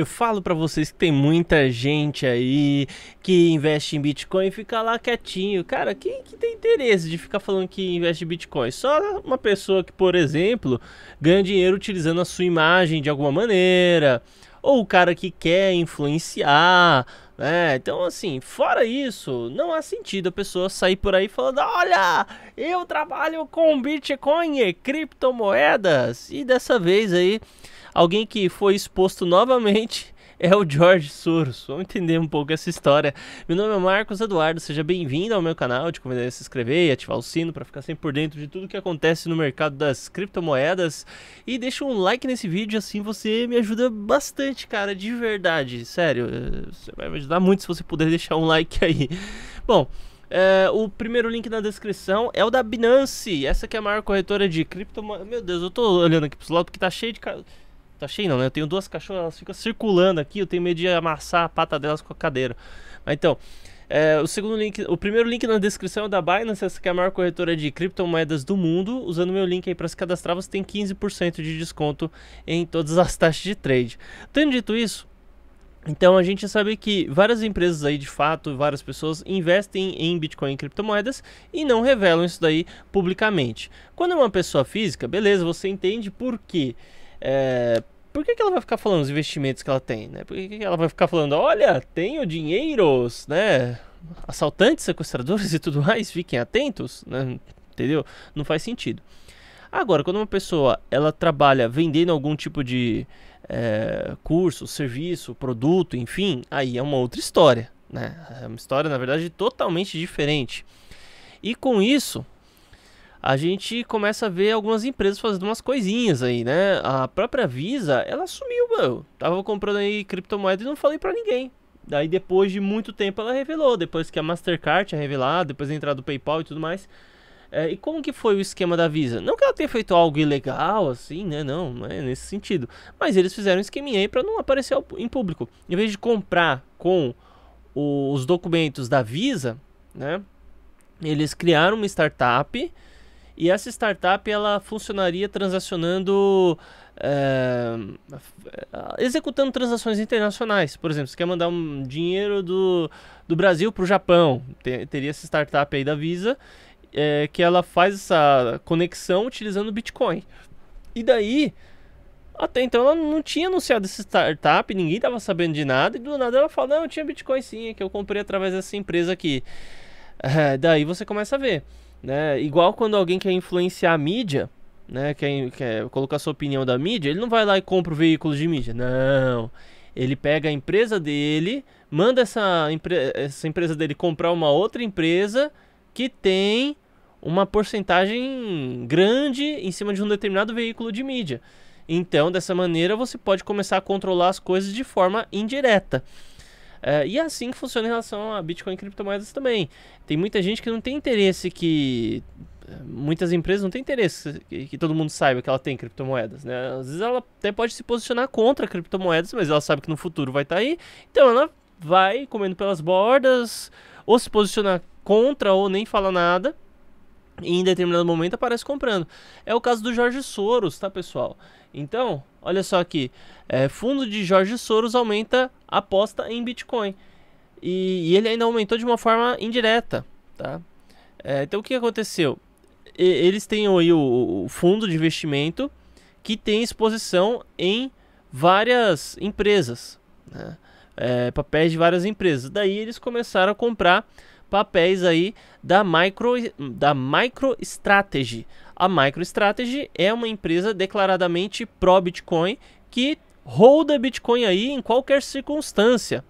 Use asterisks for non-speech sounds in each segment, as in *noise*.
Eu falo para vocês que tem muita gente aí que investe em Bitcoin e fica lá quietinho. Cara, quem que tem interesse de ficar falando que investe em Bitcoin? Só uma pessoa que, por exemplo, ganha dinheiro utilizando a sua imagem de alguma maneira, ou o cara que quer influenciar, né? Então, assim, fora isso, não há sentido a pessoa sair por aí falando: olha, eu trabalho com Bitcoin e criptomoedas, e dessa vez aí Alguém que foi exposto novamente *laughs* é o George Soros. Vamos entender um pouco essa história. Meu nome é Marcos Eduardo, seja bem-vindo ao meu canal. Te convido a se inscrever e ativar o sino para ficar sempre por dentro de tudo que acontece no mercado das criptomoedas. E deixa um like nesse vídeo, assim você me ajuda bastante, cara, de verdade. Sério, você vai me ajudar muito se você puder deixar um like aí. *laughs* Bom. É, o primeiro link na descrição é o da Binance. Essa que é a maior corretora de criptomoedas. Meu Deus, eu tô olhando aqui pro lado porque tá cheio de. Achei não, né? Eu tenho duas cachorras, elas ficam circulando aqui, eu tenho medo de amassar a pata delas com a cadeira. Mas então, é, o segundo link, o primeiro link na descrição é da Binance, essa que é a maior corretora de criptomoedas do mundo. Usando meu link aí para se cadastrar, você tem 15% de desconto em todas as taxas de trade. Tendo dito isso, então a gente sabe que várias empresas aí de fato, várias pessoas investem em Bitcoin e criptomoedas e não revelam isso daí publicamente. Quando é uma pessoa física, beleza, você entende por quê? É, por que, que ela vai ficar falando os investimentos que ela tem, né? Por que, que ela vai ficar falando, olha, tenho dinheiros, né? Assaltantes, sequestradores e tudo mais, fiquem atentos, né? Entendeu? Não faz sentido. Agora, quando uma pessoa ela trabalha vendendo algum tipo de é, curso, serviço, produto, enfim, aí é uma outra história, né? É uma história, na verdade, totalmente diferente. E com isso, a gente começa a ver algumas empresas fazendo umas coisinhas aí, né? A própria Visa, ela sumiu, mano. Tava comprando aí criptomoeda e não falei para ninguém. Daí depois de muito tempo ela revelou, depois que a Mastercard tinha revelado, depois da entrada do PayPal e tudo mais. É, e como que foi o esquema da Visa? Não que ela tenha feito algo ilegal, assim, né? Não, não é nesse sentido. Mas eles fizeram um esqueminha aí pra não aparecer em público. Em vez de comprar com os documentos da Visa, né? Eles criaram uma startup e essa startup ela funcionaria transacionando, é, executando transações internacionais. Por exemplo, você quer mandar um dinheiro do, do Brasil para o Japão, Tem, teria essa startup aí da Visa é, que ela faz essa conexão utilizando Bitcoin. E daí, até então ela não tinha anunciado essa startup, ninguém estava sabendo de nada, e do nada ela fala: Não, eu tinha Bitcoin sim, é que eu comprei através dessa empresa aqui. É, *laughs* daí você começa a ver. Né? Igual quando alguém quer influenciar a mídia, né? quer, quer colocar sua opinião da mídia, ele não vai lá e compra o veículo de mídia. Não. Ele pega a empresa dele, manda essa, essa empresa dele comprar uma outra empresa que tem uma porcentagem grande em cima de um determinado veículo de mídia. Então, dessa maneira, você pode começar a controlar as coisas de forma indireta. Uh, e é assim que funciona em relação a Bitcoin e criptomoedas também. Tem muita gente que não tem interesse que. É, muitas empresas não têm interesse que, que todo mundo saiba que ela tem criptomoedas, né? Às vezes ela até pode se posicionar contra criptomoedas, mas ela sabe que no futuro vai estar tá aí, então ela vai comendo pelas bordas, ou se posicionar contra ou nem fala nada, e em determinado momento aparece comprando. É o caso do Jorge Soros, tá pessoal? Então, olha só aqui: é, fundo de Jorge Soros aumenta aposta em Bitcoin. E, e, ele ainda aumentou de uma forma indireta, tá? É, então, o que aconteceu? E, eles têm aí o, o fundo de investimento que tem exposição em várias empresas, né? é, papéis de várias empresas. Daí eles começaram a comprar papéis aí da Micro da MicroStrategy. A MicroStrategy é uma empresa declaradamente pró Bitcoin que holda Bitcoin aí em qualquer circunstância,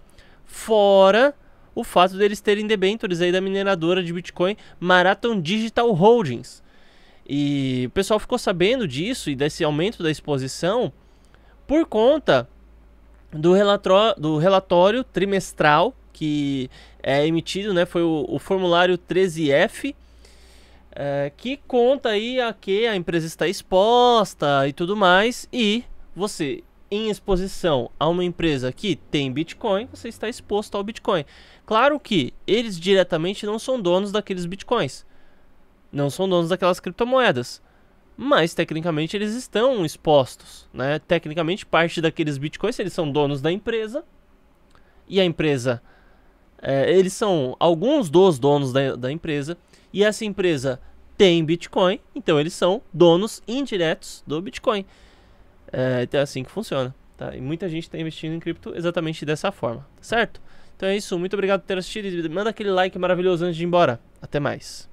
fora o fato deles terem debentures aí da mineradora de Bitcoin Marathon Digital Holdings. E o pessoal ficou sabendo disso e desse aumento da exposição por conta do, relatório, do relatório trimestral que é emitido, né, foi o, o formulário 13F, é, que conta aí a que a empresa está exposta e tudo mais, e você em exposição a uma empresa que tem Bitcoin, você está exposto ao Bitcoin. Claro que eles diretamente não são donos daqueles Bitcoins, não são donos daquelas criptomoedas, mas tecnicamente eles estão expostos, né? Tecnicamente parte daqueles Bitcoins, eles são donos da empresa, e a empresa é, eles são alguns dos donos da, da empresa e essa empresa tem Bitcoin, então eles são donos indiretos do Bitcoin. É, então é assim que funciona. Tá? E muita gente está investindo em cripto exatamente dessa forma, certo? Então é isso, muito obrigado por ter assistido. Manda aquele like maravilhoso antes de ir embora. Até mais.